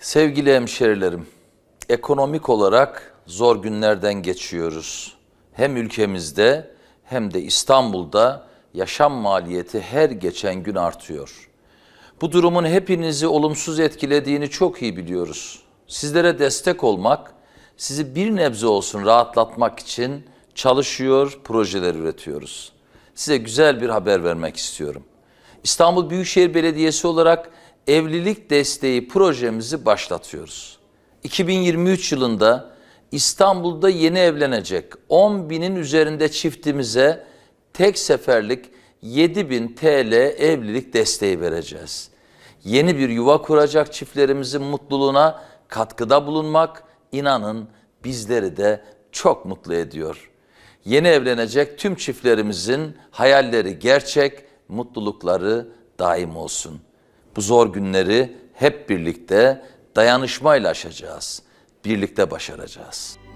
Sevgili hemşerilerim, ekonomik olarak zor günlerden geçiyoruz. Hem ülkemizde hem de İstanbul'da yaşam maliyeti her geçen gün artıyor. Bu durumun hepinizi olumsuz etkilediğini çok iyi biliyoruz. Sizlere destek olmak, sizi bir nebze olsun rahatlatmak için çalışıyor, projeler üretiyoruz. Size güzel bir haber vermek istiyorum. İstanbul Büyükşehir Belediyesi olarak evlilik desteği projemizi başlatıyoruz. 2023 yılında İstanbul'da yeni evlenecek 10 binin üzerinde çiftimize tek seferlik 7 bin TL evlilik desteği vereceğiz. Yeni bir yuva kuracak çiftlerimizin mutluluğuna katkıda bulunmak inanın bizleri de çok mutlu ediyor. Yeni evlenecek tüm çiftlerimizin hayalleri gerçek, mutlulukları daim olsun.'' bu zor günleri hep birlikte dayanışmayla aşacağız. Birlikte başaracağız.